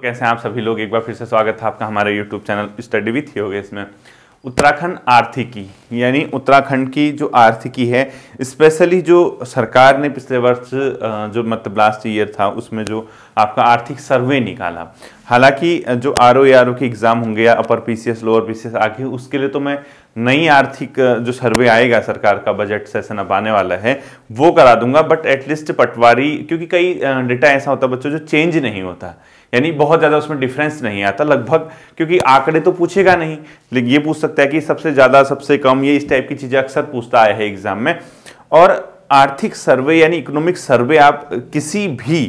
तो कैसे हैं आप सभी लोग एक बार फिर से स्वागत है आपका हमारे यूट्यूब चैनल स्टडी विथ योग इसमें उत्तराखंड आर्थिकी यानी उत्तराखंड की जो आर्थिकी है स्पेशली जो सरकार ने पिछले वर्ष जो मतलब लास्ट ईयर था उसमें जो आपका आर्थिक सर्वे निकाला हालांकि जो आर ओ आर ओ के एग्ज़ाम होंगे या upper P C S lower P C S आगे उसके लिए तो मैं नई आर्थिक जो सर्वे आएगा सरकार का बजट सेशन अब आने वाला है वो करा दूंगा बट एटलीस्ट पटवारी क्योंकि कई डेटा ऐसा होता है बच्चों जो चेंज नहीं होता यानी बहुत ज़्यादा उसमें डिफरेंस नहीं आता लगभग क्योंकि आंकड़े तो पूछेगा नहीं लेकिन ये पूछ सकता है कि सबसे ज़्यादा सबसे कम ये इस टाइप की चीज़ें अक्सर पूछता आया है एग्ज़ाम में और आर्थिक सर्वे यानी इकोनॉमिक सर्वे आप किसी भी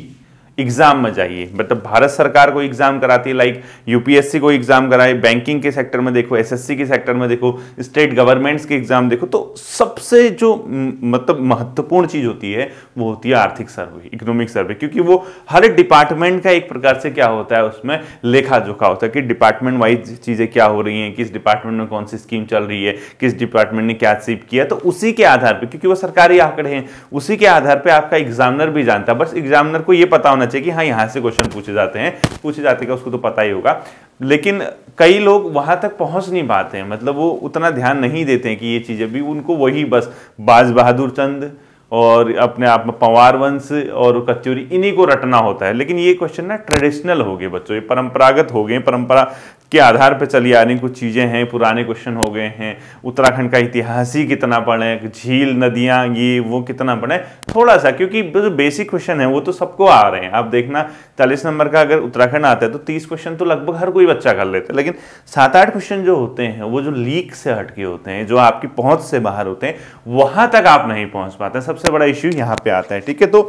एग्जाम में जाइए मतलब भारत सरकार को एग्जाम कराती है लाइक यूपीएससी को एग्जाम कराए बैंकिंग के सेक्टर में देखो एसएससी के सेक्टर में देखो स्टेट गवर्नमेंट्स के एग्जाम देखो तो सबसे जो मतलब महत्वपूर्ण चीज होती है वो होती है आर्थिक सर्वे इकोनॉमिक सर्वे क्योंकि वो हर डिपार्टमेंट का एक प्रकार से क्या होता है उसमें लेखा जोखा होता है कि डिपार्टमेंट वाइज चीजें क्या हो रही हैं किस डिपार्टमेंट में कौन सी स्कीम चल रही है किस डिपार्टमेंट ने क्या अचीव किया तो उसी के आधार पर क्योंकि वो सरकारी आंकड़े हैं उसी के आधार पर आपका एग्जामिनर भी जानता है बस एग्जामिनर को यह पता होना होना चाहिए कि हाँ यहाँ से क्वेश्चन पूछे जाते हैं पूछे जाते हैं उसको तो पता ही होगा लेकिन कई लोग वहाँ तक पहुँच नहीं पाते हैं मतलब वो उतना ध्यान नहीं देते हैं कि ये चीज़ें भी उनको वही बस बाज बहादुर चंद और अपने आप में पंवार वंश और कचौरी इन्हीं को रटना होता है लेकिन ये क्वेश्चन ना ट्रेडिशनल हो गए बच्चों ये परंपरागत हो गए परंपरा के आधार पर चली आ रही कुछ चीज़ें हैं पुराने क्वेश्चन हो गए हैं उत्तराखंड का इतिहास ही कितना पड़े झील नदियाँ ये वो कितना पड़े थोड़ा सा क्योंकि जो बेसिक क्वेश्चन है वो तो सबको आ रहे हैं आप देखना चालीस नंबर का अगर उत्तराखंड आता है तो तीस क्वेश्चन तो लगभग हर कोई बच्चा कर लेता है लेकिन सात आठ क्वेश्चन जो होते हैं वो जो लीक से हटके होते हैं जो आपकी पहुँच से बाहर होते हैं वहाँ तक आप नहीं पहुँच पाते सबसे बड़ा इश्यू यहाँ पर आता है ठीक है तो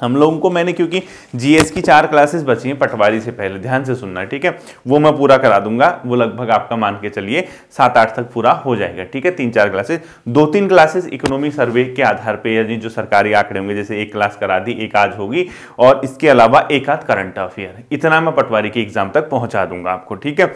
हम लोगों को मैंने क्योंकि जीएस की चार क्लासेस बची हैं पटवारी से पहले ध्यान से सुनना ठीक है वो मैं पूरा करा दूंगा वो लगभग आपका मान के चलिए सात आठ तक पूरा हो जाएगा ठीक है तीन चार क्लासेस दो तीन क्लासेस इकोनॉमी सर्वे के आधार पे यानी जो सरकारी आंकड़े होंगे जैसे एक क्लास करा दी एक आज होगी और इसके अलावा एक आध करंट अफेयर इतना मैं पटवारी के एग्जाम तक पहुंचा दूंगा आपको ठीक है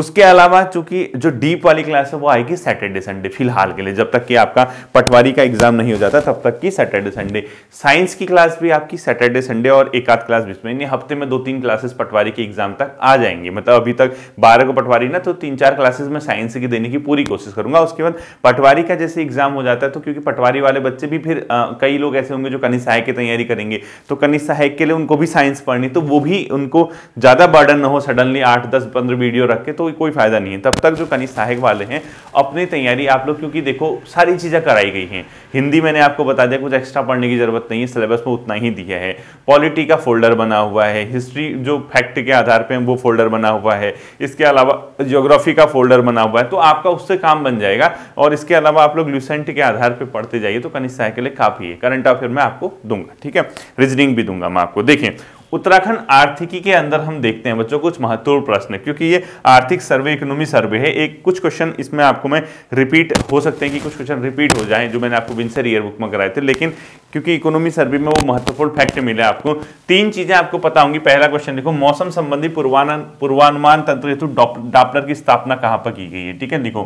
उसके अलावा चूंकि जो डीप वाली क्लास है वो आएगी सैटरडे संडे फिलहाल के लिए जब तक कि आपका पटवारी का एग्जाम नहीं हो जाता तब तक की सैटरडे संडे साइंस की क्लास भी आपकी सैटरडे संडे और एक आध क्लास बीच में हफ्ते में दो तीन क्लासेस पटवारी के एग्जाम तक आ जाएंगे मतलब अभी तक बारह को पटवारी ना तो तीन चार क्लासेस में साइंस की देने की पूरी कोशिश करूंगा उसके बाद पटवारी का जैसे एग्जाम हो जाता है तो क्योंकि पटवारी वाले बच्चे भी फिर कई लोग ऐसे होंगे जो कनी सहायक की तैयारी करेंगे तो कनी सहायक के लिए उनको भी साइंस पढ़नी तो वो भी उनको ज़्यादा बर्डन ना हो सडनली आठ दस पंद्रह वीडियो रख के तो कोई कोई फ़ायदा नहीं है तब तक जो कनिष्ठ सहायक वाले हैं अपनी तैयारी आप लोग क्योंकि देखो सारी चीज़ें कराई गई हैं हिंदी मैंने आपको बता दिया कुछ एक्स्ट्रा पढ़ने की ज़रूरत नहीं है सिलेबस में उतना ही दिया है पॉलिटी का फोल्डर बना हुआ है हिस्ट्री जो फैक्ट के आधार पर वो फोल्डर बना हुआ है इसके अलावा जियोग्राफी का फोल्डर बना हुआ है तो आपका उससे काम बन जाएगा और इसके अलावा आप लोग ल्यूसेंट के आधार पर पढ़ते जाइए तो कनिष्ठ सहायक के लिए काफ़ी है करंट अफेयर मैं आपको दूंगा ठीक है रीजनिंग भी दूंगा मैं आपको देखें उत्तराखंड आर्थिकी के अंदर हम देखते हैं बच्चों कुछ महत्वपूर्ण प्रश्न क्योंकि ये आर्थिक सर्वे इकोनॉमी सर्वे है एक कुछ क्वेश्चन इसमें आपको मैं रिपीट हो सकते हैं कि कुछ क्वेश्चन रिपीट हो जाए जो मैंने आपको विंसर ईयर बुक में कराए थे लेकिन क्योंकि इकोनॉमी सर्वे में वो महत्वपूर्ण फैक्ट मिले आपको तीन चीजें आपको पता होंगी पहला क्वेश्चन देखो मौसम संबंधी पूर्वानुमान तंत्र हेतु डापलर की स्थापना कहां पर की गई है ठीक है लिखो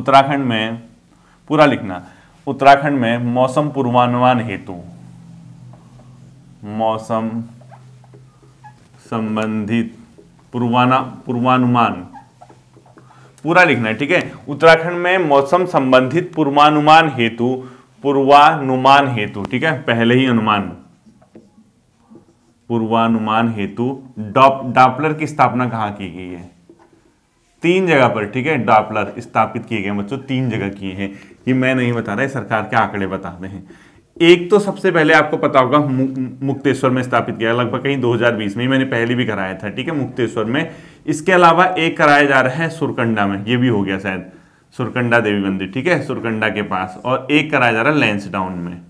उत्तराखंड में पूरा लिखना उत्तराखंड में मौसम पूर्वानुमान हेतु मौसम संबंधित पूर्वाना पूर्वानुमान पूरा लिखना है ठीक है उत्तराखंड में मौसम संबंधित पूर्वानुमान हेतु पूर्वानुमान हेतु ठीक है पहले ही अनुमान पूर्वानुमान हेतु डॉपलर की स्थापना कहां की गई है तीन जगह पर ठीक है डॉपलर स्थापित किए गए बच्चों तीन जगह किए हैं ये मैं नहीं बता रहा है सरकार के आंकड़े बता रहे हैं एक तो सबसे पहले आपको पता होगा मुक्तेश्वर में स्थापित किया लगभग कहीं 2020 में मैंने पहले भी कराया था ठीक है मुक्तेश्वर में इसके अलावा एक कराया जा रहा है सुरकंडा में ये भी हो गया शायद सुरकंडा देवी मंदिर ठीक है सुरकंडा के पास और एक कराया जा रहा है लेंस टाउन में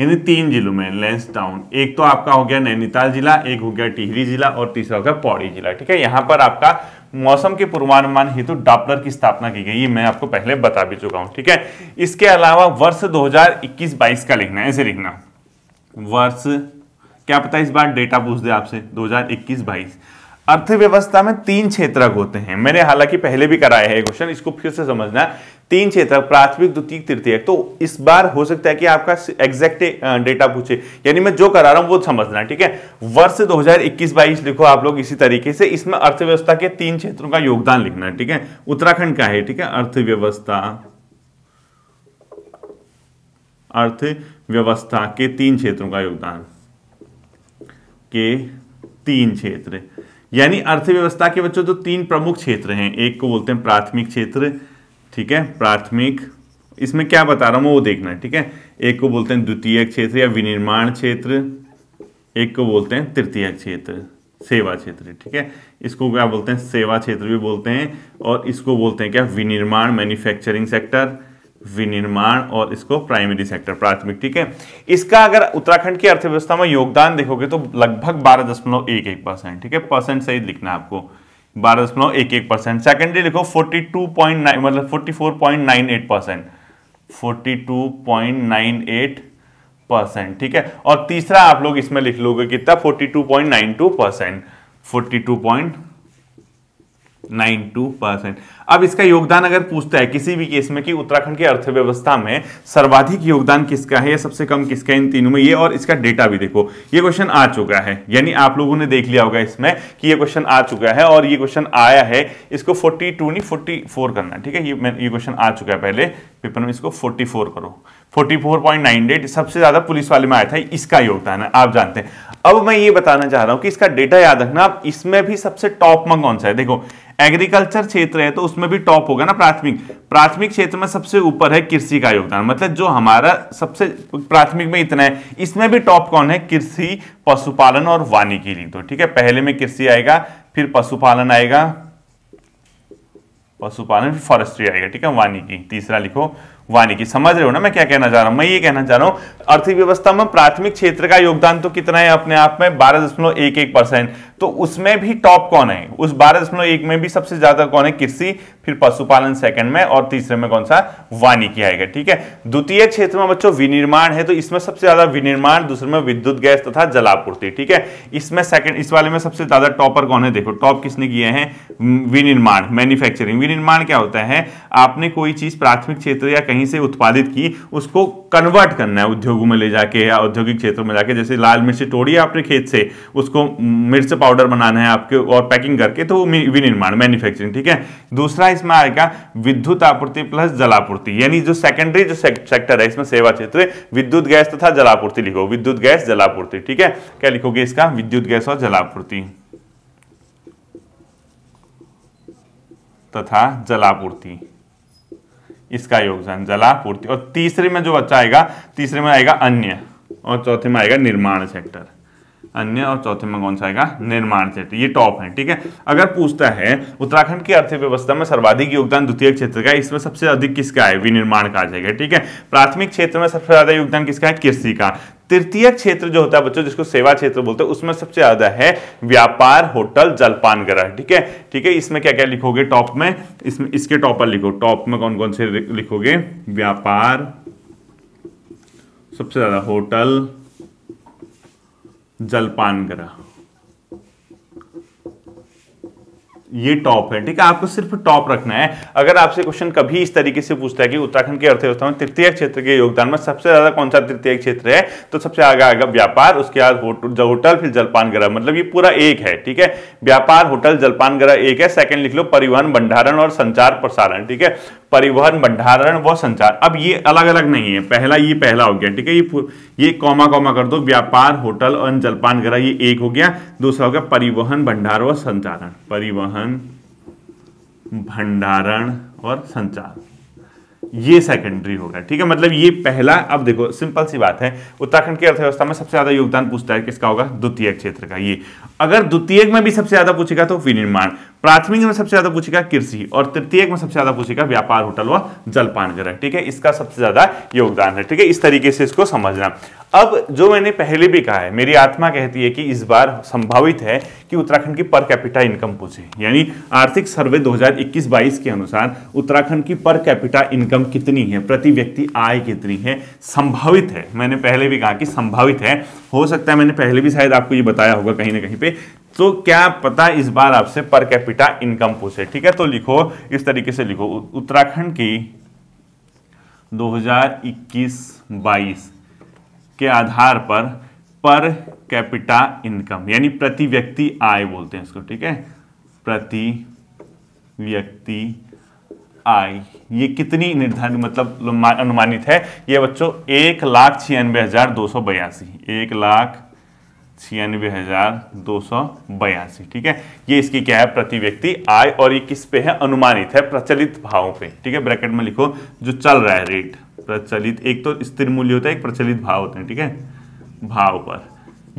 यानी तीन जिलों में लेंस टाउन एक तो आपका हो गया नैनीताल जिला एक हो गया टिहरी जिला और तीसरा हो गया पौड़ी जिला ठीक है यहाँ पर आपका मौसम के पूर्वानुमान हेतु डॉपलर की स्थापना की गई मैं आपको पहले बता भी चुका हूं ठीक है इसके अलावा वर्ष 2021-22 का लिखना है ऐसे लिखना वर्ष क्या पता इस बार डेटा पूछ दे आपसे 2021-22 अर्थव्यवस्था में तीन क्षेत्रक होते हैं मैंने हालांकि पहले भी कराया है क्वेश्चन इसको फिर से समझना तीन क्षेत्रक प्राथमिक द्वितीय तृतीयक तो इस बार हो सकता है कि आपका एग्जैक्ट डेटा पूछे यानी मैं जो करा रहा हूं वो समझना ठीक है वर्ष 2021-22 लिखो आप लोग इसी तरीके से इसमें अर्थव्यवस्था के तीन क्षेत्रों का योगदान लिखना है ठीक है उत्तराखंड का है ठीक है अर्थव्यवस्था अर्थव्यवस्था के तीन क्षेत्रों का योगदान के तीन क्षेत्र यानी अर्थव्यवस्था के बच्चों जो तो तीन प्रमुख क्षेत्र हैं एक को बोलते हैं प्राथमिक क्षेत्र ठीक है प्राथमिक इसमें क्या बता रहा हूं वो देखना ठीक है एक को बोलते हैं द्वितीय क्षेत्र या विनिर्माण क्षेत्र एक को बोलते हैं तृतीय क्षेत्र सेवा क्षेत्र ठीक है इसको क्या बोलते हैं सेवा क्षेत्र भी बोलते हैं और इसको बोलते हैं क्या विनिर्माण मैन्युफैक्चरिंग सेक्टर विनिर्माण और इसको प्राइमरी सेक्टर प्राथमिक ठीक है इसका अगर उत्तराखंड की अर्थव्यवस्था में योगदान देखोगे तो लगभग बारह दशमलव एक एक परसेंट ठीक है परसेंट सही लिखना आपको बारह दशमलव एक एक परसेंट सेकेंडरी लिखो फोर्टी टू पॉइंट नाइन मतलब forty four point nine eight percent forty two point nine eight percent ठीक है और तीसरा आप लोग इसमें लिख लोगे कितना forty two point nine two percent forty two point 92 अब इसका योगदान अगर पूछता है किसी भी केस में कि उत्तराखंड की अर्थव्यवस्था में सर्वाधिक योगदान किसका है या सबसे कम किसका है इन तीनों में ये और इसका डेटा भी देखो ये क्वेश्चन आ चुका है यानी आप लोगों ने देख लिया होगा इसमें कि ये क्वेश्चन आ चुका है और ये क्वेश्चन आया है इसको 42 नहीं 44 करना ठीक है ये ये क्वेश्चन आ चुका है पहले पेपर में इसको 44 करो 44.98 सबसे ज़्यादा पुलिस वाले में आया था इसका योगदान है आप जानते हैं अब मैं ये बताना चाह रहा हूँ कि इसका डेटा याद रखना आप इसमें भी सबसे टॉप में कौन सा है देखो एग्रीकल्चर क्षेत्र है तो उसमें भी टॉप होगा ना प्राथमिक प्राथमिक क्षेत्र में सबसे ऊपर है कृषि का योगदान मतलब जो हमारा सबसे प्राथमिक में इतना है इसमें भी टॉप कौन है कृषि पशुपालन और वानिकी दो ठीक है पहले में कृषि आएगा फिर पशुपालन आएगा पशुपालन फिर फॉरेस्ट्री आएगा ठीक है वानिकी तीसरा लिखो वानिकी समझ रहे हो ना मैं क्या कहना चाह रहा हूं मैं ये कहना चाह रहा हूं अर्थव्यवस्था में प्राथमिक क्षेत्र का योगदान तो कितना है अपने आप में बारह दशमलव एक एक परसेंट तो उसमें भी टॉप कौन है उस बारह दशमलव एक में भी सबसे ज्यादा कौन है कृषि फिर पशुपालन सेकंड में और तीसरे में कौन सा वानिकी आएगा ठीक है द्वितीय क्षेत्र में बच्चों विनिर्माण है तो इसमें सबसे ज्यादा विनिर्माण दूसरे में विद्युत गैस तथा जलापूर्ति ठीक है इसमें सेकंड इस वाले में सबसे ज्यादा टॉपर कौन है देखो टॉप किसने किए हैं विनिर्माण मैन्युफैक्चरिंग विनिर्माण क्या होता है आपने कोई चीज प्राथमिक क्षेत्र या कहीं कहीं से उत्पादित की उसको कन्वर्ट करना है उद्योगों में ले जाके या औद्योगिक क्षेत्रों में जाके जैसे लाल मिर्च तोड़ी आपने खेत से उसको मिर्च पाउडर बनाना है आपके और पैकिंग करके तो विनिर्माण मैन्युफैक्चरिंग ठीक है दूसरा इसमें आएगा विद्युत आपूर्ति प्लस जलापूर्ति यानी जो सेकेंडरी जो सेक्टर है इसमें सेवा क्षेत्र विद्युत गैस तथा जलापूर्ति लिखो विद्युत गैस जलापूर्ति ठीक है क्या लिखोगे इसका विद्युत गैस और जलापूर्ति तथा जलापूर्ति इसका योगदान जलापूर्ति और तीसरे में जो बच्चा आएगा तीसरे में आएगा अन्य और चौथे में आएगा निर्माण सेक्टर अन्य और चौथे में कौन सा आएगा निर्माण क्षेत्र ये टॉप है ठीक है अगर पूछता है उत्तराखंड की अर्थव्यवस्था में सर्वाधिक योगदान द्वितीय क्षेत्र का इसमें सबसे अधिक किसका है विनिर्माण का आ जाएगा ठीक है प्राथमिक क्षेत्र में सबसे ज्यादा योगदान किसका है कृषि का तृतीय क्षेत्र जो होता है बच्चों जिसको सेवा क्षेत्र बोलते हैं उसमें सबसे ज्यादा है व्यापार होटल जलपान ग्रह ठीक है ठीक है इसमें क्या क्या लिखोगे टॉप में इसमें इसके टॉप पर लिखो टॉप में कौन कौन से लिखोगे व्यापार सबसे ज्यादा होटल जलपान ग्रह ये टॉप है ठीक है आपको सिर्फ टॉप रखना है अगर आपसे क्वेश्चन कभी इस तरीके से पूछता है कि उत्तराखंड की अर्थव्यवस्था में तृतीय क्षेत्र के योगदान में सबसे ज्यादा कौन सा तृतीय क्षेत्र है तो सबसे आगे आएगा व्यापार उसके बाद होटल होटल फिर जलपान ग्रह मतलब ये पूरा एक है ठीक है व्यापार होटल जलपान ग्रह एक है सेकंड लिख लो परिवहन भंडारण और संचार प्रसारण ठीक है परिवहन भंडारण व संचार अब ये अलग अलग नहीं है पहला ये पहला हो गया ठीक है ये ये कॉमा कॉमा कर दो व्यापार होटल और जलपान ग्रह ये एक हो गया दूसरा हो गया परिवहन भंडारण व संचारण परिवहन भंडारण और संचार ये सेकेंडरी होगा ठीक है मतलब ये पहला अब देखो सिंपल सी बात है उत्तराखंड की अर्थव्यवस्था में सबसे ज्यादा योगदान पूछता है किसका होगा द्वितीय क्षेत्र का ये अगर द्वितीय में भी सबसे ज्यादा पूछेगा तो विनिर्माण प्राथमिक में सबसे ज्यादा पूछेगा कृषि और तृतीय में सबसे ज्यादा पूछेगा व्यापार होटल व जलपान ग्रह ठीक है इसका सबसे ज्यादा योगदान है ठीक है इस तरीके से इसको समझना अब जो मैंने पहले भी कहा है मेरी आत्मा कहती है कि इस बार संभावित है कि उत्तराखंड की पर कैपिटा इनकम पूछे यानी आर्थिक सर्वे 2021-22 के अनुसार उत्तराखंड की पर कैपिटा इनकम कितनी है प्रति व्यक्ति आय कितनी है संभावित है मैंने पहले भी कहा कि संभावित है हो सकता है मैंने पहले भी शायद आपको ये बताया होगा कहीं ना कहीं पे तो क्या पता इस बार आपसे पर कैपिटा इनकम पूछे ठीक है तो लिखो इस तरीके से लिखो उत्तराखंड की 2021-22 के आधार पर पर कैपिटा इनकम यानी प्रति व्यक्ति आय बोलते हैं इसको ठीक है प्रति व्यक्ति आय ये कितनी निर्धारित मतलब अनुमानित है ये बच्चों एक लाख छियानवे हजार दो सौ बयासी एक लाख छियानवे हजार दो सौ बयासी ठीक है ये इसकी क्या है प्रति व्यक्ति आय और ये किस पे है अनुमानित है प्रचलित भाव पे ठीक है ब्रैकेट में लिखो जो चल रहा है रेट प्रचलित एक तो स्थिर मूल्य होता है एक प्रचलित भाव होते हैं ठीक है भाव पर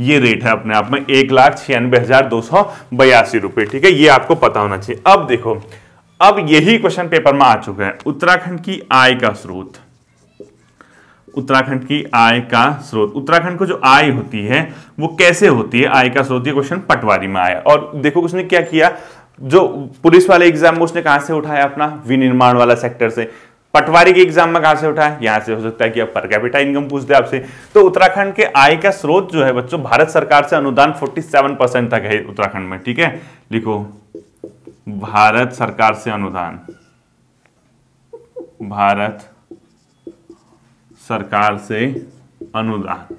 ये रेट है अपने आप में एक लाख छियानवे हजार दो सौ बयासी रुपए ठीक है ये आपको पता होना चाहिए अब देखो अब यही क्वेश्चन पेपर में आ चुका है उत्तराखंड की आय का स्रोत उत्तराखंड की आय का स्रोत उत्तराखंड को जो आय होती है वो कैसे होती है आय का स्रोत ये क्वेश्चन पटवारी में आया और देखो उसने क्या किया जो पुलिस वाले एग्जाम में उसने कहां से उठाया अपना विनिर्माण वाला सेक्टर से पटवारी के एग्जाम में कहां से उठाया यहां से हो सकता है कि आप पर कैपिटा इनकम पूछ दे आपसे तो उत्तराखंड के आय का स्रोत जो है बच्चों भारत सरकार से अनुदान सेवन परसेंट तक है उत्तराखंड में ठीक है लिखो भारत सरकार से अनुदान भारत सरकार से अनुदान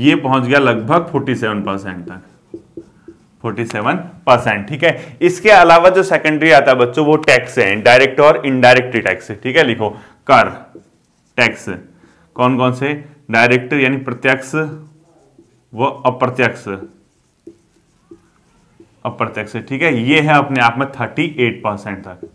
ये पहुंच गया लगभग 47 परसेंट तक 47 परसेंट ठीक है इसके अलावा जो सेकेंडरी आता है बच्चों वो टैक्स है डायरेक्ट और इनडायरेक्ट टैक्स ठीक है लिखो कर टैक्स कौन कौन से डायरेक्ट यानी प्रत्यक्ष व अप्रत्यक्ष अप्रत्यक्ष ठीक है ये है अपने आप में 38 परसेंट तक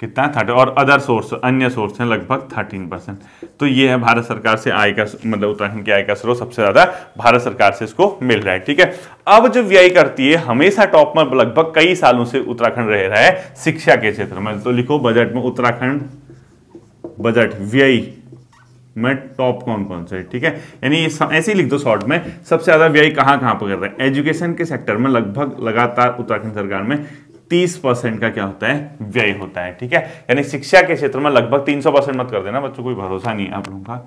कितना थर्टी और अदर सोर्स अन्य सोर्स हैं लगभग थर्टीन परसेंट तो ये है भारत सरकार से आय का मतलब उत्तराखंड की आय का स्रोत सबसे ज़्यादा भारत सरकार से इसको मिल रहा है ठीक है अब जो व्यय करती है हमेशा टॉप में लगभग कई सालों से उत्तराखंड रह रहा है शिक्षा के क्षेत्र में तो लिखो बजट में उत्तराखंड बजट व्यय में टॉप कौन कौन से ठीक है यानी ऐसे ही लिख दो शॉर्ट में सबसे ज़्यादा व्यय कहाँ कहां पर कर रहे हैं एजुकेशन के सेक्टर में लगभग लगातार उत्तराखंड सरकार में 30 परसेंट का क्या होता है व्यय होता है ठीक है यानी शिक्षा के क्षेत्र में लगभग तीन सौ परसेंट मत कर देना बच्चों कोई भरोसा नहीं है आप लोगों का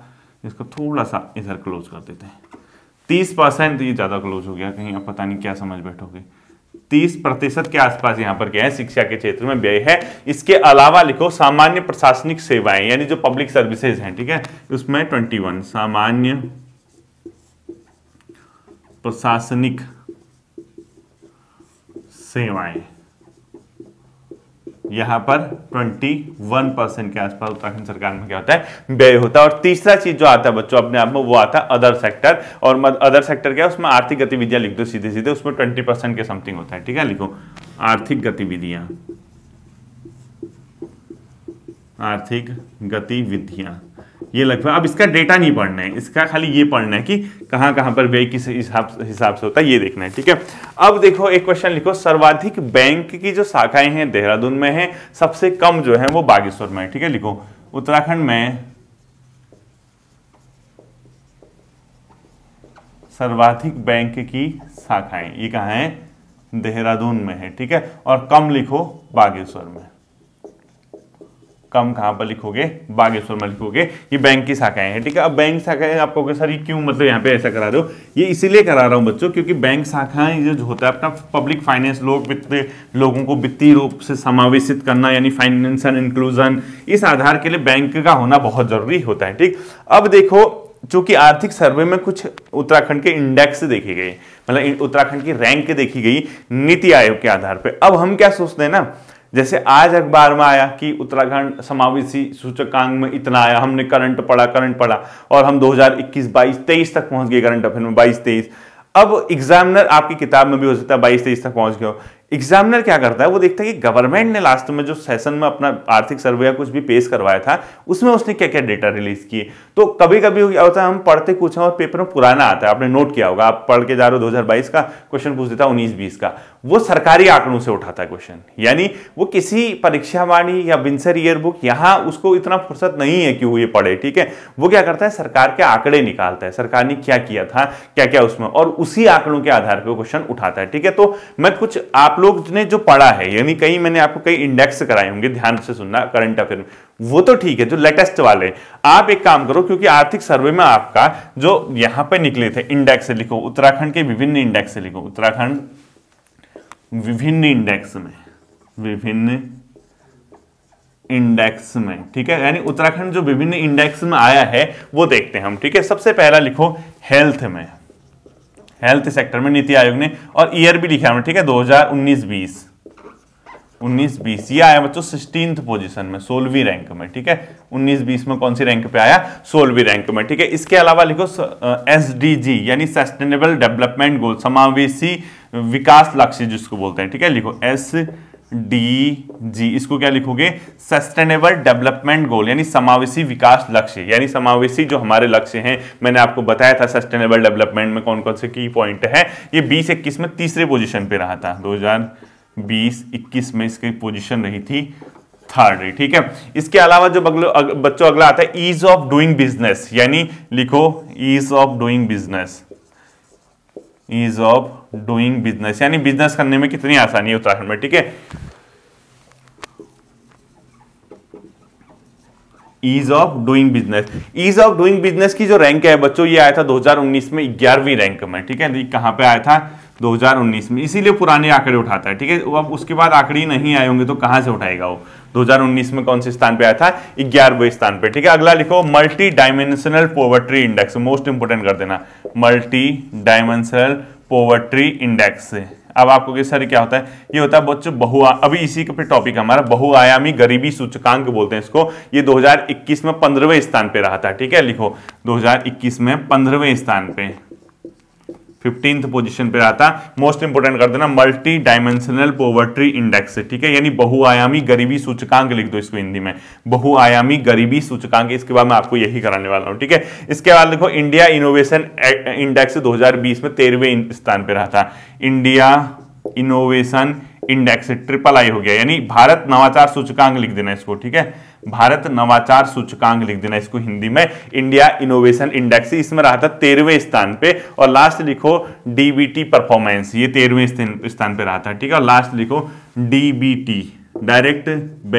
इसको थोड़ा सा इधर क्लोज कर देते हैं तीस परसेंट ये ज़्यादा क्लोज हो गया कहीं आप पता नहीं क्या समझ बैठोगे तीस प्रतिशत के आसपास यहां पर क्या है शिक्षा के क्षेत्र में व्यय है इसके अलावा लिखो सामान्य प्रशासनिक सेवाएं यानी जो पब्लिक सर्विसेज हैं ठीक है उसमें ट्वेंटी वन सामान्य प्रशासनिक सेवाएं यहां पर 21 परसेंट के आसपास उत्तराखंड सरकार में क्या होता है व्यय होता है और तीसरा चीज जो आता है बच्चों अपने आप में वो आता है अदर सेक्टर और अदर सेक्टर क्या है उसमें आर्थिक गतिविधियां लिख दो सीधे सीधे उसमें ट्वेंटी परसेंट के समथिंग होता है ठीक है लिखो आर्थिक गतिविधियां आर्थिक गतिविधियां ये लगभग अब इसका डेटा नहीं पढ़ना है इसका खाली ये पढ़ना है कि कहां कहां पर व्यय किस हिसाब हिसाब से होता है ये देखना है ठीक है अब देखो एक क्वेश्चन लिखो सर्वाधिक बैंक की जो शाखाएं हैं देहरादून में है सबसे कम जो है वो बागेश्वर में है ठीक है लिखो उत्तराखंड में सर्वाधिक बैंक की शाखाएं ये कहा है देहरादून में है ठीक है और कम लिखो बागेश्वर में कम कहाँ पर लिखोगे बागेश्वर में लिखोगे ये बैंक की शाखाएं हैं ठीक है अब बैंक शाखाएं आप कहोगे सर ये क्यों मतलब यहाँ पे ऐसा करा रहे हो ये इसीलिए करा रहा हूँ बच्चों क्योंकि बैंक शाखाएं जो होता है अपना पब्लिक फाइनेंस लोग वित्त लोगों को वित्तीय रूप से समावेशित करना यानी फाइनेंशियल इंक्लूजन इस आधार के लिए बैंक का होना बहुत जरूरी होता है ठीक अब देखो चूंकि आर्थिक सर्वे में कुछ उत्तराखंड के इंडेक्स देखे गए मतलब उत्तराखंड की रैंक देखी गई नीति आयोग के आधार पर अब हम क्या सोचते हैं ना जैसे आज अखबार में आया कि उत्तराखंड समावेशी सूचकांक में इतना आया हमने करंट पढ़ा करंट पढ़ा और हम 2021 22 23 तक पहुंच गए करंट अफेयर में 22 23 अब एग्जामिनर आपकी किताब में भी हो सकता है बाईस तेईस तक पहुंच गए एग्जामिनर क्या करता है वो देखता है कि गवर्नमेंट ने लास्ट में जो सेशन में अपना आर्थिक सर्वे या कुछ भी पेश करवाया था उसमें उसने क्या क्या डेटा रिलीज किए तो कभी कभी क्या होता है हम पढ़ते कुछ और पेपर में पुराना आता है आपने नोट किया होगा आप पढ़ के जा रहे हो दो का क्वेश्चन पूछ देता है उन्नीस बीस का वो सरकारी आंकड़ों से उठाता है क्वेश्चन यानी वो किसी परीक्षावाणी या विंसर ईयर बुक यहाँ उसको इतना फुर्सत नहीं है कि वो ये पढ़े ठीक है वो क्या करता है सरकार के आंकड़े निकालता है सरकार ने क्या किया था क्या क्या उसमें और उसी आंकड़ों के आधार पर क्वेश्चन उठाता है ठीक है तो मैं कुछ आप लोग ने जो पढ़ा है यानी कहीं मैंने आपको कई इंडेक्स कराए होंगे ध्यान से सुनना करंट अफेयर वो तो ठीक है जो लेटेस्ट वाले आप एक काम करो क्योंकि आर्थिक सर्वे में आपका जो यहाँ पे निकले थे इंडेक्स लिखो उत्तराखंड के विभिन्न इंडेक्स से लिखो उत्तराखंड विभिन्न इंडेक्स में विभिन्न इंडेक्स में ठीक है यानी उत्तराखंड जो विभिन्न इंडेक्स में आया है वो देखते हैं हम ठीक है सबसे पहला लिखो हेल्थ में हेल्थ सेक्टर में नीति आयोग ने और ईयर भी लिखा हमने ठीक है 2019-20 उन्नीस बीस ये आया बच्चों सिक्सटीन पोजिशन में सोलहवीं रैंक में ठीक है उन्नीस बीस में कौन सी रैंक पे आया सोलहवीं रैंक में ठीक है इसके अलावा लिखो एस डी जी यानी सस्टेनेबल डेवलपमेंट गोल समावेशी विकास लक्ष्य जिसको बोलते हैं ठीक है लिखो एस डी जी इसको क्या लिखोगे सस्टेनेबल डेवलपमेंट गोल यानी समावेशी विकास लक्ष्य यानी समावेशी जो हमारे लक्ष्य हैं मैंने आपको बताया था सस्टेनेबल डेवलपमेंट में कौन कौन से की पॉइंट है ये बीस इक्कीस में तीसरे पोजीशन पे रहा था बीस इक्कीस में इसकी पोजिशन रही थी थर्ड ठीक है इसके अलावा जो अग, बच्चों अगला आता है ईज ऑफ डूइंग बिजनेस यानी लिखो ease of doing business ease of doing business यानी बिजनेस करने में कितनी आसानी है उत्तराखंड में ठीक है ease of doing business ease of doing business की जो रैंक है बच्चों ये आया था 2019 में ग्यारहवीं रैंक में ठीक है कहां पे आया था 2019 में इसीलिए पुराने आंकड़े उठाता है ठीक है अब उसके बाद आंकड़े नहीं आए होंगे तो कहाँ से उठाएगा वो 2019 में कौन से स्थान पे आया था ग्यारहवें स्थान पे ठीक है अगला लिखो multi dimensional poverty index most important कर देना मल्टी डायमेंशनल पोवर्ट्री इंडेक्स अब आपको कि सर क्या होता है ये होता है बच्चों बहु अभी इसी के टॉपिक हमारा बहुआयामी गरीबी सूचकांक बोलते हैं इसको ये 2021 में पंद्रहवें स्थान पे रहा था ठीक है लिखो 2021 में पंद्रहवें स्थान पे फिफ्टींथ पोजिशन पर आता मोस्ट इंपोर्टेंट कर देना मल्टी डायमेंशनल पोवर्ट्री इंडेक्स ठीक है यानी बहुआयामी गरीबी सूचकांक लिख दो इसको हिंदी में बहुआयामी गरीबी सूचकांक इसके बाद मैं आपको यही कराने वाला हूँ ठीक है इसके बाद देखो इंडिया इनोवेशन इंडेक्स 2020 में तेरहवें स्थान पर रहा था India innovation index triple I हो गया यानी भारत नवाचार सूचकांक लिख देना इसको ठीक है भारत नवाचार सूचकांक लिख देना इसको हिंदी में इंडिया इनोवेशन इंडेक्स इसमें रहा था तेरहवें स्थान पे और लास्ट लिखो डीबीटी परफॉर्मेंस ये तेरहवें स्थान पे रहा था ठीक है और लास्ट लिखो DBT direct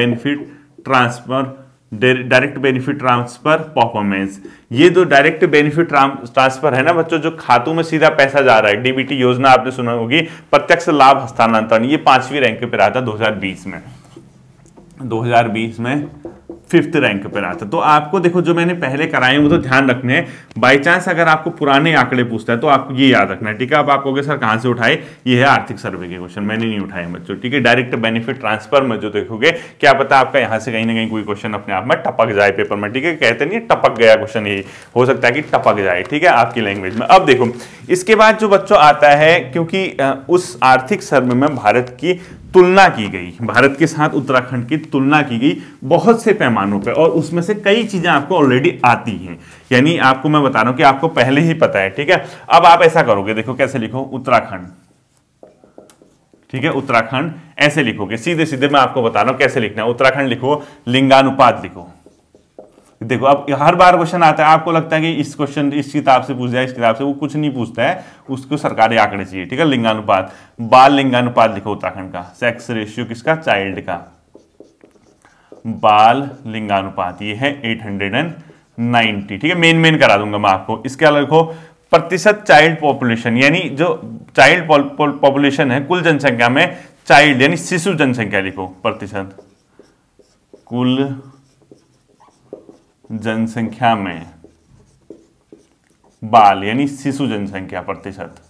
benefit transfer direct benefit transfer performance ये जो डायरेक्ट बेनिफिट ट्रांसफर है ना बच्चों जो खातों में सीधा पैसा जा रहा है डीबीटी योजना आपने सुना होगी प्रत्यक्ष लाभ हस्तांतरण ये पांचवी रैंक पर आता 2020 में 2020 में फिफ्थ रैंक पर आता तो आपको देखो जो मैंने पहले कराए वो तो ध्यान रखने बाई चांस अगर आपको पुराने आंकड़े पूछता है तो आपको ये याद रखना है ठीक है अब आप कहोगे सर कहाँ से उठाए ये है आर्थिक सर्वे के क्वेश्चन मैंने नहीं उठाए बच्चों ठीक है डायरेक्ट बेनिफिट ट्रांसफर में जो देखोगे क्या पता आपका यहाँ से कहीं ना कहीं कोई क्वेश्चन अपने आप में टपक जाए पेपर में ठीक है कहते नहीं टपक गया क्वेश्चन यही हो सकता है कि टपक जाए ठीक है आपकी लैंग्वेज में अब देखो इसके बाद जो बच्चों आता है क्योंकि उस आर्थिक सर्वे में भारत की तुलना की गई भारत के साथ उत्तराखंड की तुलना की गई बहुत से पैमानों पर और उसमें से कई चीज़ें आपको ऑलरेडी आती हैं यानी आपको मैं बता रहा हूं कि आपको पहले ही पता है ठीक है अब आप ऐसा करोगे देखो कैसे लिखो उत्तराखंड ठीक है उत्तराखंड ऐसे लिखोगे सीधे सीधे मैं आपको बता रहा हूं कैसे लिखना है उत्तराखंड लिखो लिंगानुपात लिखो देखो अब हर बार क्वेश्चन आता है आपको लगता है कि इस क्वेश्चन इस किताब से पूछ जाए इस किताब से वो कुछ नहीं पूछता है उसको सरकारी आंकड़े चाहिए ठीक है लिंगानुपात बाल लिंगानुपात लिखो उत्तराखंड का सेक्स रेशियो किसका चाइल्ड का बाल लिंगानुपात ये है एट हंड्रेड एंड नाइन्टी ठीक है मेन मेन करा दूंगा मैं आपको इसके अलावा लिखो प्रतिशत चाइल्ड पॉपुलेशन यानी जो चाइल्ड पॉपुलेशन है कुल जनसंख्या में चाइल्ड यानी शिशु जनसंख्या लिखो प्रतिशत कुल जनसंख्या में बाल यानी शिशु जनसंख्या प्रतिशत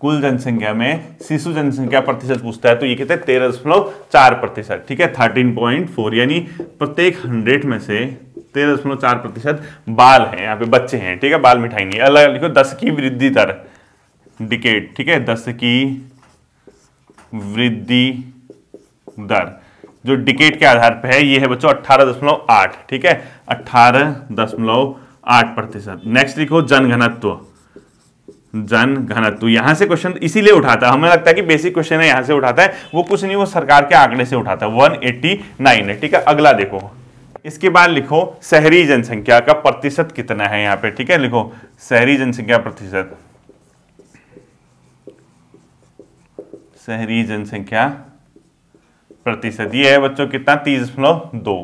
कुल जनसंख्या में शिशु जनसंख्या प्रतिशत पूछता है तो ये कहते हैं तेरह दशमलव चार प्रतिशत ठीक है थर्टीन पॉइंट फोर यानी प्रत्येक हंड्रेड में से तेरह दशमलव चार प्रतिशत बाल हैं यहाँ पे बच्चे हैं ठीक है बाल मिठाई नहीं अलग लिखो दस की वृद्धि दर डिकेट ठीक है दस की वृद्धि दर जो डिकेट के आधार पर है ये है बच्चों अट्ठारह दशमलव आठ ठीक है अट्ठारह दशमलव आठ प्रतिशत नेक्स्ट लिखो जन घनत्व जन घनत्व यहां से क्वेश्चन इसीलिए उठाता है हमें लगता है कि बेसिक क्वेश्चन है यहां से उठाता है वो कुछ नहीं वो सरकार के आंकड़े से उठाता है 189 है ठीक है अगला देखो इसके बाद लिखो शहरी जनसंख्या का प्रतिशत कितना है यहां पे ठीक है लिखो शहरी जनसंख्या प्रतिशत शहरी जनसंख्या प्रतिशत ये है बच्चों कितना तीस दशमलव दो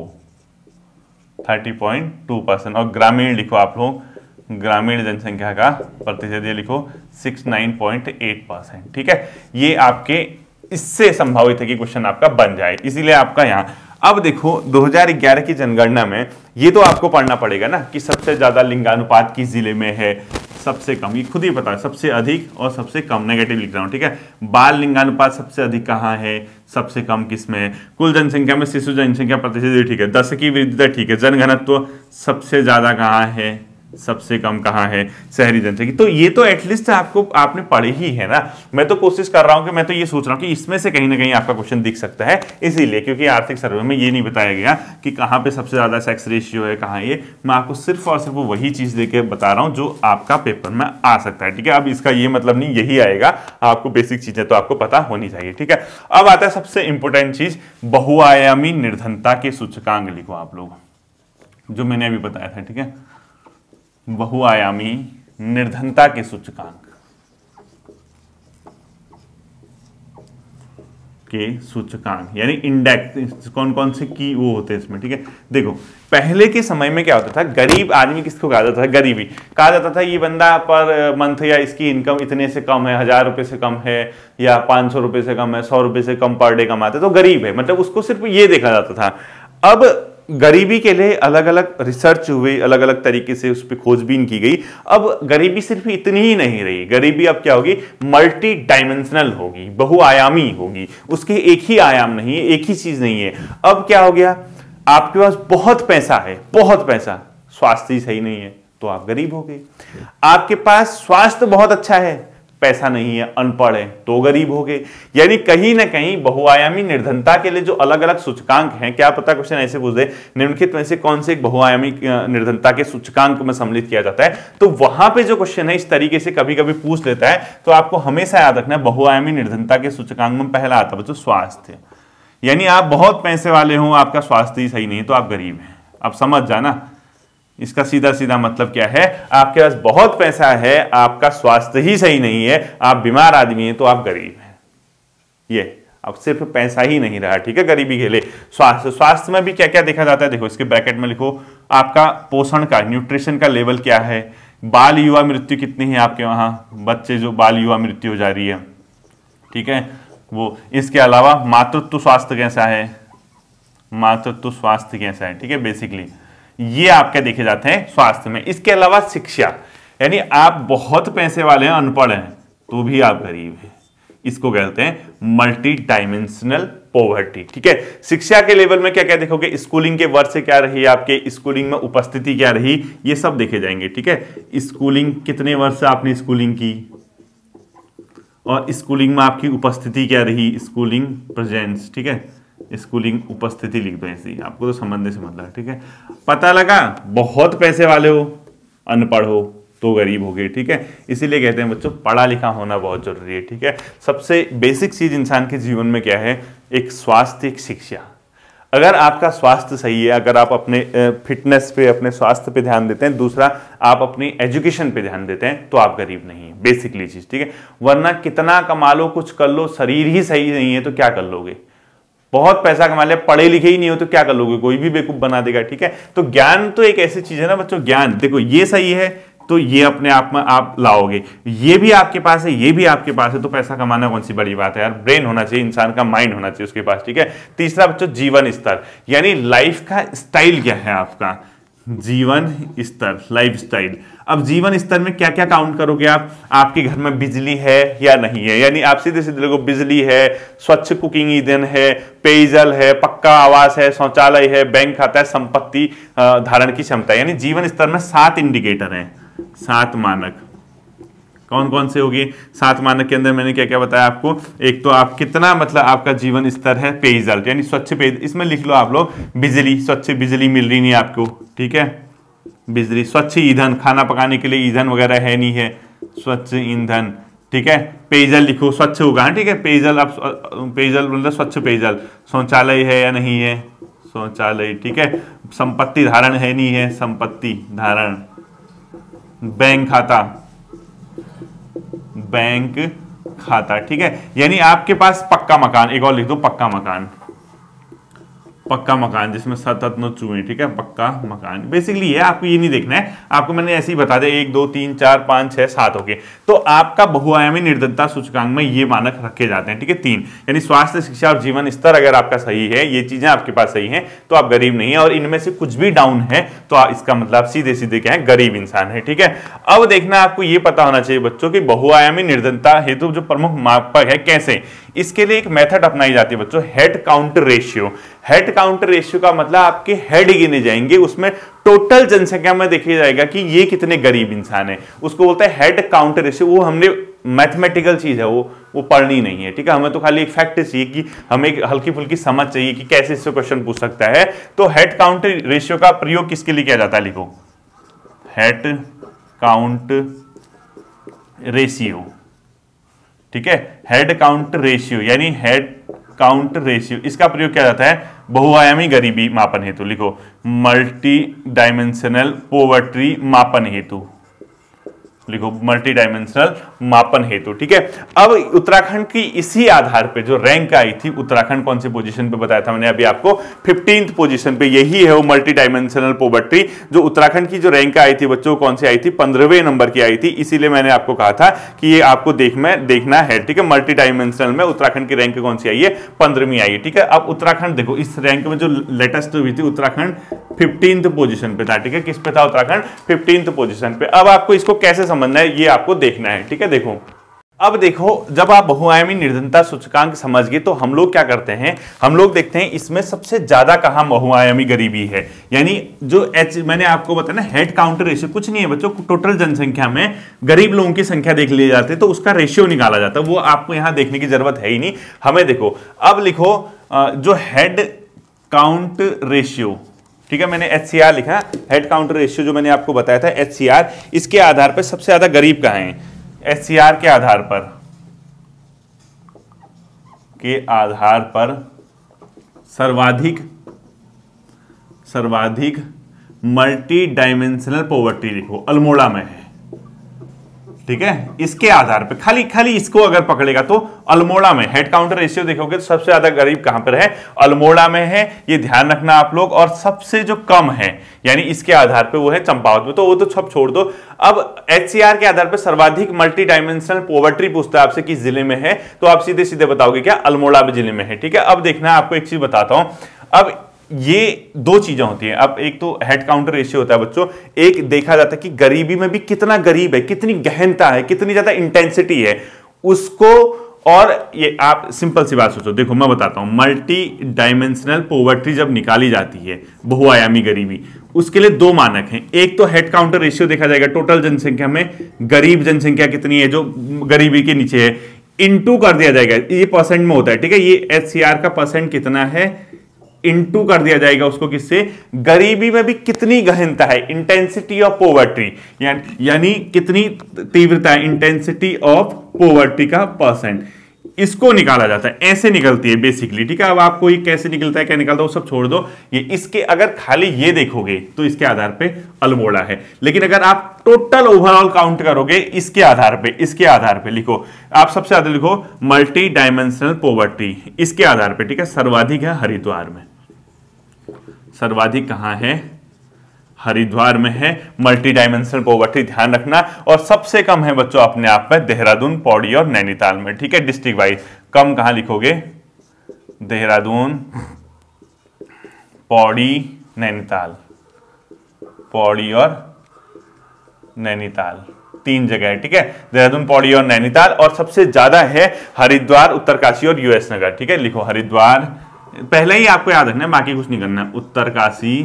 थर्टी पॉइंट टू परसेंट और ग्रामीण लिखो आप लोग ग्रामीण जनसंख्या का प्रतिशत ये लिखो six nine point eight percent ठीक है ये आपके इससे संभावित है कि क्वेश्चन आपका बन जाए इसीलिए आपका यहां अब देखो 2011 की जनगणना में ये तो आपको पढ़ना पड़ेगा ना कि सबसे ज्यादा लिंगानुपात किस जिले में है सबसे कम ये खुद ही पता है सबसे अधिक और सबसे कम नेगेटिव लिख रहा हूँ ठीक है बाल लिंगानुपात सबसे अधिक कहाँ है सबसे कम किस में है कुल जनसंख्या में शिशु जनसंख्या प्रतिशत ठीक है दस की वृद्धि तो ठीक है जनघनत्व सबसे ज़्यादा कहाँ है सबसे कम कहाँ है शहरी जनसंख्या तो ये तो एटलीस्ट आपको आपने पढ़ी ही है ना मैं तो कोशिश कर रहा हूँ कि मैं तो ये सोच रहा हूँ कि इसमें से कहीं ना कहीं आपका क्वेश्चन दिख सकता है इसीलिए क्योंकि आर्थिक सर्वे में ये नहीं बताया गया कि कहाँ पे सबसे ज़्यादा सेक्स रेशियो है कहाँ ये मैं आपको सिर्फ और सिर्फ वही चीज़ दे बता रहा हूँ जो आपका पेपर में आ सकता है ठीक है अब इसका ये मतलब नहीं यही आएगा आपको बेसिक चीज़ें तो आपको पता होनी चाहिए ठीक है अब आता है सबसे इंपॉर्टेंट चीज़ बहुआयामी निर्धनता के सूचकांक लिखो आप लोग जो मैंने अभी बताया था ठीक है बहुआयामी निर्धनता के सूचकांक के सूचकांक यानी इंडेक्स कौन कौन से की वो होते हैं इसमें ठीक है देखो पहले के समय में क्या होता था गरीब आदमी किसको कहा जाता था गरीबी कहा जाता था ये बंदा पर मंथ या इसकी इनकम इतने से कम है हजार रुपये से कम है या पांच सौ रुपए से कम है सौ रुपए से कम पर डे कमाते तो गरीब है मतलब उसको सिर्फ ये देखा जाता था अब गरीबी के लिए अलग अलग रिसर्च हुई अलग अलग तरीके से उस पर खोजबीन की गई अब गरीबी सिर्फ इतनी ही नहीं रही गरीबी अब क्या होगी मल्टी डायमेंशनल होगी बहुआयामी होगी उसके एक ही आयाम नहीं है एक ही चीज़ नहीं है अब क्या हो गया आपके पास बहुत पैसा है बहुत पैसा स्वास्थ्य ही सही नहीं है तो आप गरीब हो गए आपके पास स्वास्थ्य बहुत अच्छा है पैसा नहीं है अनपढ़ है तो गरीब हो गए यानी कहीं ना कहीं बहुआयामी निर्धनता के लिए जो अलग अलग सूचकांक हैं क्या पता क्वेश्चन ऐसे पूछ दे निम्नलिखित में से कौन से एक बहुआयामी निर्धनता के सूचकांक में सम्मिलित किया जाता है तो वहां पे जो क्वेश्चन है इस तरीके से कभी कभी पूछ लेता है तो आपको हमेशा याद रखना है बहुआयामी निर्धनता के सूचकांक में पहला आता है बच्चों स्वास्थ्य यानी आप बहुत पैसे वाले हो आपका स्वास्थ्य ही सही नहीं है तो आप गरीब हैं आप समझ जाना इसका सीधा सीधा मतलब क्या है आपके पास बहुत पैसा है आपका स्वास्थ्य ही सही नहीं है आप बीमार आदमी हैं तो आप गरीब हैं ये अब सिर्फ पैसा ही नहीं रहा ठीक है गरीबी के लिए स्वास्थ्य स्वास्थ्य में भी क्या क्या देखा जाता है देखो इसके ब्रैकेट में लिखो आपका पोषण का न्यूट्रिशन का लेवल क्या है बाल युवा मृत्यु कितनी है आपके वहां बच्चे जो बाल युवा मृत्यु हो जा रही है ठीक है वो इसके अलावा मातृत्व स्वास्थ्य कैसा है मातृत्व स्वास्थ्य कैसा है ठीक है बेसिकली ये आपके देखे जाते हैं स्वास्थ्य में इसके अलावा शिक्षा यानी आप बहुत पैसे वाले हैं अनपढ़ हैं तो भी आप गरीब हैं इसको कहते हैं मल्टी डायमेंशनल पॉवर्टी ठीक है शिक्षा के लेवल में क्या क्या देखोगे स्कूलिंग के वर्ष क्या रही आपके स्कूलिंग में उपस्थिति क्या रही ये सब देखे जाएंगे ठीक है स्कूलिंग कितने वर्ष आपने स्कूलिंग की और स्कूलिंग में आपकी उपस्थिति क्या रही स्कूलिंग प्रेजेंस ठीक है स्कूलिंग उपस्थिति लिख दो ऐसे आपको तो संबंध से मतलब ठीक है पता लगा बहुत पैसे वाले हो अनपढ़ हो तो गरीब हो गए ठीक है इसीलिए कहते हैं बच्चों पढ़ा लिखा होना बहुत जरूरी है ठीक है सबसे बेसिक चीज़ इंसान के जीवन में क्या है एक स्वास्थ्य एक शिक्षा अगर आपका स्वास्थ्य सही है अगर आप अपने फिटनेस पे अपने स्वास्थ्य पे ध्यान देते हैं दूसरा आप अपनी एजुकेशन पे ध्यान देते हैं तो आप गरीब नहीं है बेसिकली चीज़ ठीक है वरना कितना कमा लो कुछ कर लो शरीर ही सही नहीं है तो क्या कर लोगे बहुत पैसा कमा लिया पढ़े लिखे ही नहीं हो तो क्या कर लोगे कोई भी बेकूफ बना देगा ठीक है तो ज्ञान तो एक ऐसी चीज है ना बच्चों ज्ञान देखो ये सही है तो ये अपने आप में आप लाओगे ये भी आपके पास है ये भी आपके पास है तो पैसा कमाना कौन सी बड़ी बात है यार ब्रेन होना चाहिए इंसान का माइंड होना चाहिए उसके पास ठीक है तीसरा बच्चों जीवन स्तर यानी लाइफ का स्टाइल क्या है आपका जीवन स्तर लाइफ स्टाइल अब जीवन स्तर में क्या क्या काउंट करोगे आप आपके घर में बिजली है या नहीं है यानी आप सीधे सीधे लोगों बिजली है स्वच्छ कुकिंग ईंधन है पेयजल है पक्का आवास है शौचालय है बैंक खाता है संपत्ति धारण की क्षमता यानी जीवन स्तर में सात इंडिकेटर हैं सात मानक कौन कौन से होगी सात मानक के अंदर मैंने क्या क्या बताया आपको एक तो आप कितना मतलब आपका जीवन स्तर है पेयजल यानी स्वच्छ पेय इसमें लिख लो आप लोग बिजली स्वच्छ बिजली मिल रही नहीं आपको ठीक है बिजली स्वच्छ ईंधन खाना पकाने के लिए ईंधन वगैरह है नहीं है स्वच्छ ईंधन ठीक है पेयजल लिखो स्वच्छ होगा ठीक है पेयजल आप पेयजल मतलब स्वच्छ पेयजल शौचालय है या नहीं है शौचालय ठीक है संपत्ति धारण है नहीं है संपत्ति धारण बैंक खाता बैंक खाता ठीक है यानी आपके पास पक्का मकान एक और लिख दो पक्का मकान पक्का मकान जिसमें सत अतनो चूहे ठीक है पक्का मकान बेसिकली ये आपको ये नहीं देखना है आपको मैंने ऐसे ही बता दिया एक दो तीन चार पांच छह सात हो गए तो आपका बहुआयामी निर्धनता सूचकांक में ये मानक रखे जाते हैं ठीक है तीन यानी स्वास्थ्य शिक्षा और जीवन स्तर अगर आपका सही है ये चीज़ें आपके पास सही है तो आप गरीब नहीं है और इनमें से कुछ भी डाउन है तो इसका मतलब सीधे सीधे क्या है गरीब इंसान है ठीक है अब देखना आपको ये पता होना चाहिए बच्चों की बहुआयामी निर्धनता हेतु जो प्रमुख मापक है कैसे इसके लिए एक मेथड अपनाई जाती है बच्चों head counter ratio head counter ratio का मतलब आपके हेड गिने जाएंगे उसमें टोटल जनसंख्या में देखिए जाएगा कि ये कितने गरीब इंसान है उसको बोलते हैं हेड काउंटर रेशियो वो हमने मैथमेटिकल चीज़ है वो वो पढ़नी नहीं है ठीक है हमें तो खाली एक फैक्ट चाहिए कि हमें एक हल्की फुल्की समझ चाहिए कि कैसे इससे क्वेश्चन पूछ सकता है तो हेड काउंटर रेशियो का प्रयोग किसके लिए किया जाता है लिखो हेड काउंट रेशियो ठीक है हेड काउंट रेशियो यानी हेड काउंट रेशियो इसका प्रयोग किया जाता है बहुआयामी गरीबी मापन हेतु लिखो मल्टी डायमेंशनल पोवर्ट्री मापन हेतु लिखो मल्टी डायमेंशनल मापन हेतु ठीक है अब उत्तराखंड की इसी आधार पे जो रैंक आई थी उत्तराखंड कौन से पोजीशन पे बताया था मैंने अभी आपको फिफ्टींथ पोजीशन पे यही है वो मल्टी डायमेंशनल पोवर्ट्री जो उत्तराखंड की जो रैंक आई थी बच्चों कौन सी आई थी पंद्रहवें नंबर की आई थी इसीलिए मैंने आपको कहा था कि ये आपको देख में देखना है ठीक है मल्टी डायमेंशनल में उत्तराखंड की रैंक कौन सी आई है पंद्रहवीं आई है ठीक है अब उत्तराखंड देखो इस रैंक में जो लेटेस्ट हुई थी उत्तराखंड फिफ्टींथ पोजिशन पे था ठीक है किस पे था उत्तराखंड फिफ्टींथ पोजिशन पे अब आपको इसको कैसे है ये आपको देखना है ठीक है देखो अब देखो जब आप बहुआयामी निर्धनता सूचकांक समझ गए तो हम लोग क्या करते हैं हम लोग देखते हैं इसमें सबसे ज्यादा कहाँ बहुआयामी गरीबी है यानी जो एच मैंने आपको बताया ना हेड काउंटर रेशियो कुछ नहीं है बच्चों टोटल जनसंख्या में गरीब लोगों की संख्या देख ली जाती है तो उसका रेशियो निकाला जाता है वो आपको यहाँ देखने की जरूरत है ही नहीं हमें देखो अब लिखो जो हेड काउंट रेशियो ठीक है मैंने एच लिखा हेड काउंटर रेशियो जो मैंने आपको बताया था एच इसके आधार पर सबसे ज्यादा गरीब कहा है एच के आधार पर के आधार पर सर्वाधिक सर्वाधिक मल्टी डायमेंशनल पॉवर्टी लिखो अल्मोड़ा में है ठीक है इसके आधार पर खाली खाली इसको अगर पकड़ेगा तो अल्मोड़ा में हेड काउंटर रेशियो देखोगे तो सबसे ज्यादा गरीब कहां पर है अल्मोड़ा में है ये ध्यान रखना आप लोग और सबसे जो कम है यानी इसके आधार पे वो है चंपावत में तो वो तो सब छोड़ दो अब एच के आधार पर सर्वाधिक मल्टी डायमेंशनल पोवर्ट्री पूछता है आपसे किस जिले में है तो आप सीधे सीधे बताओगे क्या अल्मोड़ा जिले में है ठीक है अब देखना आपको एक चीज बताता हूं अब ये दो चीजें होती हैं अब एक तो हेड काउंटर रेशियो होता है बच्चों एक देखा जाता है कि गरीबी में भी कितना गरीब है कितनी गहनता है कितनी ज्यादा इंटेंसिटी है उसको और ये आप सिंपल सी बात सोचो देखो मैं बताता हूं मल्टी डायमेंशनल पोवर्ट्री जब निकाली जाती है बहुआयामी गरीबी उसके लिए दो मानक हैं एक तो हेड काउंटर रेशियो देखा जाएगा टोटल जनसंख्या में गरीब जनसंख्या कितनी है जो गरीबी के नीचे है इनटू कर दिया जाएगा ये परसेंट में होता है ठीक है ये एच का परसेंट कितना है इनटू कर दिया जाएगा उसको किससे गरीबी में भी कितनी गहनता है इंटेंसिटी ऑफ पोवर्ट्री यानी कितनी तीव्रता है इंटेंसिटी ऑफ पोवर्ट्री का परसेंट इसको निकाला जाता है ऐसे निकलती है बेसिकली ठीक है अब आपको ये कैसे निकलता है क्या निकलता है वो सब छोड़ दो ये इसके अगर खाली ये देखोगे तो इसके आधार पे अल्मोड़ा है लेकिन अगर आप टोटल ओवरऑल काउंट करोगे इसके आधार पे इसके आधार पे लिखो आप सबसे ज्यादा लिखो मल्टी डायमेंशनल पोवर्टी इसके आधार पर ठीक है सर्वाधिक है हरिद्वार में सर्वाधिक कहाँ है हरिद्वार में है मल्टी डायमेंशनल पॉवर्टी ध्यान रखना और सबसे कम है बच्चों अपने आप में देहरादून पौड़ी और नैनीताल में ठीक है डिस्ट्रिक्ट वाइज कम कहा लिखोगे देहरादून पौड़ी नैनीताल पौड़ी और नैनीताल तीन जगह है ठीक है देहरादून पौड़ी और नैनीताल और सबसे ज्यादा है हरिद्वार उत्तरकाशी और यूएस नगर ठीक है लिखो हरिद्वार पहले ही आपको याद रखना है बाकी कुछ नहीं करना है उत्तरकाशी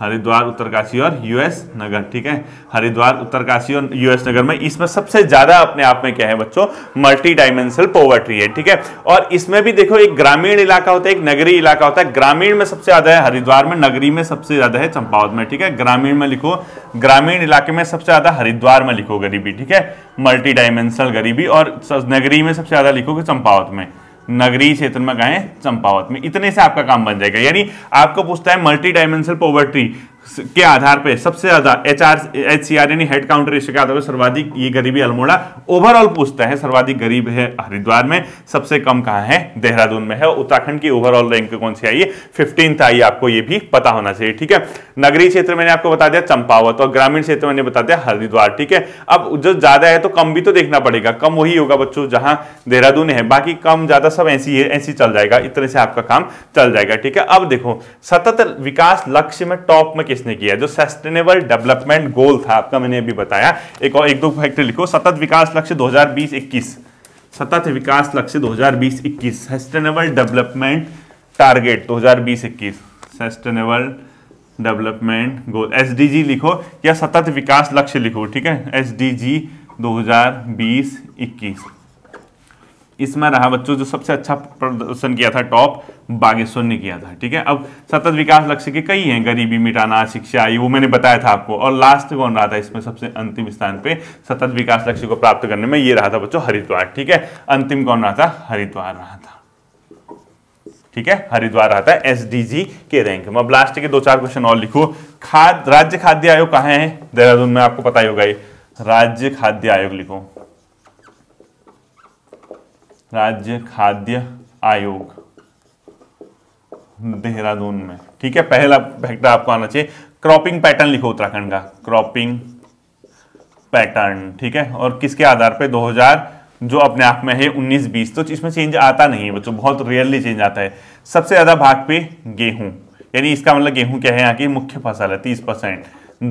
हरिद्वार उत्तरकाशी और यूएस नगर ठीक है हरिद्वार उत्तरकाशी और यूएस नगर में इसमें सबसे ज्यादा अपने आप में क्या है बच्चों मल्टी डायमेंशनल पोवर्ट्री है ठीक है और इसमें भी देखो एक ग्रामीण इलाका होता है एक नगरीय इलाका होता है ग्रामीण में सबसे ज्यादा है हरिद्वार में नगरी में सबसे ज्यादा है चंपावत में ठीक है ग्रामीण में लिखो ग्रामीण इलाके में सबसे ज्यादा हरिद्वार में लिखो गरीबी ठीक है मल्टी डायमेंशनल गरीबी और नगरी में सबसे ज्यादा लिखोगे चंपावत में नगरीय क्षेत्र में कहें चंपावत में इतने से आपका काम बन जाएगा यानी आपको पूछता है मल्टी डायमेंशनल पॉवर्टी के आधार पे सबसे ज्यादा H R H C R यानी हेड काउंटर रेशियो के आधार पर सर्वाधिक ये गरीबी अल्मोड़ा ओवरऑल पूछता है सर्वाधिक गरीब है हरिद्वार में सबसे कम कहा है देहरादून में है उत्तराखंड की ओवरऑल रैंक कौन सी आई है फिफ्टीन आई आपको ये भी पता होना चाहिए ठीक है नगरीय क्षेत्र मैंने आपको बता दिया चंपावत और ग्रामीण क्षेत्र मैंने बता दिया हरिद्वार ठीक है अब जो ज्यादा है तो कम भी तो देखना पड़ेगा कम वही होगा बच्चों जहां देहरादून है बाकी कम ज्यादा सब ऐसी ऐसी चल जाएगा इतने से आपका काम चल जाएगा ठीक है अब देखो सतत विकास लक्ष्य में टॉप में किसने किया है जो सस्टेनेबल डेवलपमेंट गोल था आपका मैंने अभी बताया एक और एक दो फैक्टर लिखो सतत विकास लक्ष्य 2020-21 सतत विकास लक्ष्य 2020-21 sustainable development target 2020-21 sustainable development goals लिखो या सतत विकास लक्ष्य लिखो ठीक है एस डी जी इसमें रहा बच्चों जो सबसे अच्छा प्रदर्शन किया था टॉप बागेश्वर ने किया था ठीक है अब सतत विकास लक्ष्य के कई हैं गरीबी मिटाना शिक्षा वो मैंने बताया था आपको और लास्ट कौन रहा था इसमें सबसे अंतिम स्थान पे सतत विकास लक्ष्य को प्राप्त करने में ये रहा था बच्चों हरिद्वार ठीक है अंतिम कौन रहा था हरिद्वार रहा था ठीक है हरिद्वार रहा था एस के रैंक में अब लास्ट के दो चार क्वेश्चन और लिखो खाद राज्य खाद्य आयोग कहा है देहरादून में आपको पता ही होगा ये राज्य खाद्य आयोग लिखो राज्य खाद्य आयोग देहरादून में ठीक है पहला फैक्टर आपको आना चाहिए क्रॉपिंग पैटर्न लिखो उत्तराखंड का क्रॉपिंग पैटर्न ठीक है और किसके आधार पे 2000 जो अपने आप में है 19-20 तो इसमें चेंज आता नहीं है बच्चों बहुत रेयरली चेंज आता है सबसे ज़्यादा भाग पे गेहूं यानी इसका मतलब गेहूं क्या है यहाँ की मुख्य फसल है तीस परसेंट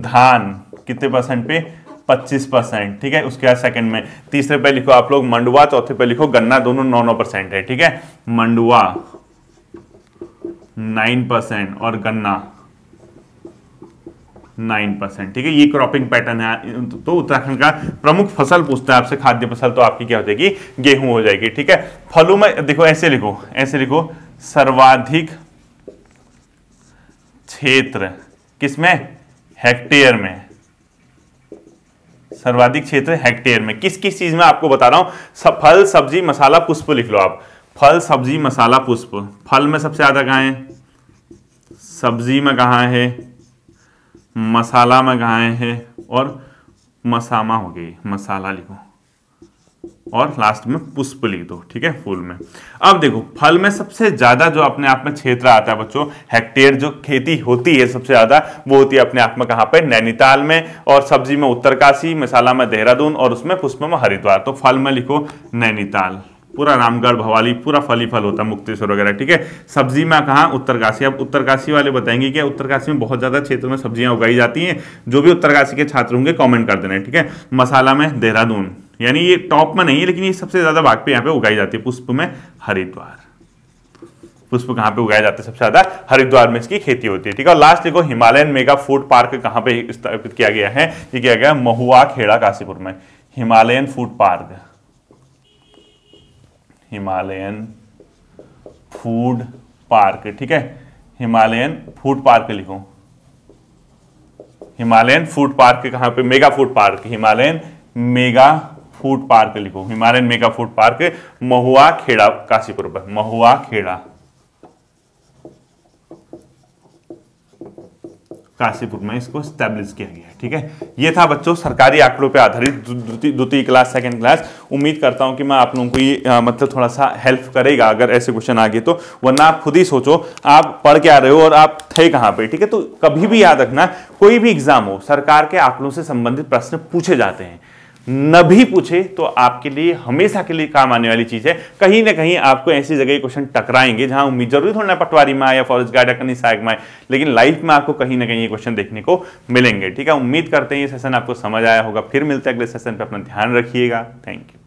धान कितने परसेंट पे पच्चीस परसेंट ठीक है उसके बाद सेकंड में तीसरे पे लिखो आप लोग मंडुआ चौथे पे लिखो गन्ना दोनों नौ नौ परसेंट है ठीक है मंडुआ नाइन परसेंट और गन्ना नाइन परसेंट ठीक है ये क्रॉपिंग पैटर्न है तो उत्तराखंड का प्रमुख फसल पूछता है आपसे खाद्य फसल तो आपकी क्या हो जाएगी गेहूं हो जाएगी ठीक है फलों में देखो ऐसे लिखो ऐसे लिखो सर्वाधिक क्षेत्र किसमें हेक्टेयर में सर्वाधिक क्षेत्र हेक्टेयर में किस किस चीज में आपको बता रहा हूँ सब फल सब्जी मसाला पुष्प लिख लो आप फल सब्जी मसाला पुष्प फल में सबसे ज्यादा कहा है सब्जी में कहा है मसाला में कहा है और मसामा हो गई मसाला लिखो और लास्ट में पुष्प लिख दो ठीक है फूल में अब देखो फल में सबसे ज्यादा जो अपने आप में क्षेत्र आता है बच्चों हेक्टेयर जो खेती होती है सबसे ज्यादा वो होती है अपने आप में कहां पे नैनीताल में और सब्जी में उत्तरकाशी मसाला में देहरादून और उसमें पुष्प में हरिद्वार तो फल में लिखो नैनीताल पूरा रामगढ़ भवाली पूरा फल ही फल होता है मुक्तेश्वर वगैरह ठीक है सब्जी में कहा उत्तरकाशी अब उत्तरकाशी वाले बताएंगे कि उत्तरकाशी में बहुत ज़्यादा क्षेत्र में सब्जियां उगाई जाती हैं जो भी उत्तरकाशी के छात्र होंगे कमेंट कर देना ठीक है मसाला में देहरादून यानी ये टॉप में नहीं है लेकिन ये सबसे ज़्यादा भाग पे यहाँ पे उगाई जाती है पुष्प में हरिद्वार पुष्प कहाँ पे उगाया जाता है सबसे ज्यादा हरिद्वार में इसकी खेती होती है ठीक है और लास्ट देखो हिमालयन मेगा फूड पार्क कहाँ पे स्थापित किया गया है ये किया गया महुआ खेड़ा काशीपुर में Himalayan food park Himalayan food park ठीक है हिमालयन फूड पार्क लिखो हिमालयन फूड पार्क कहां पे mega food park Himalayan mega food park लिखो Himalayan mega food park Mahua Kheda Kashipur पर महुआ खेड़ा काशीपुर में इसको स्टैब्लिश किया गया है ठीक है ये था बच्चों सरकारी आंकड़ों पे आधारित द्वितीय क्लास सेकंड क्लास उम्मीद करता हूँ कि मैं आप लोगों को ये आ, मतलब थोड़ा सा हेल्प करेगा अगर ऐसे क्वेश्चन आगे तो वरना आप खुद ही सोचो आप पढ़ के आ रहे हो और आप थे कहाँ पे ठीक है तो कभी भी याद रखना कोई भी एग्जाम हो सरकार के आंकड़ों से संबंधित प्रश्न पूछे जाते हैं न भी पूछे तो आपके लिए हमेशा के लिए काम आने वाली चीज़ है कहीं ना कहीं आपको ऐसी जगह क्वेश्चन टकराएंगे जहां उम्मीद जरूरी थोड़ा ना पटवारी में या फॉरेस्ट गार्ड या कहीं सहायक में लेकिन लाइफ में आपको कहीं ना कहीं ये क्वेश्चन देखने को मिलेंगे ठीक है उम्मीद करते हैं ये सेशन आपको समझ आया होगा फिर मिलते हैं अगले सेशन पर अपना ध्यान रखिएगा थैंक यू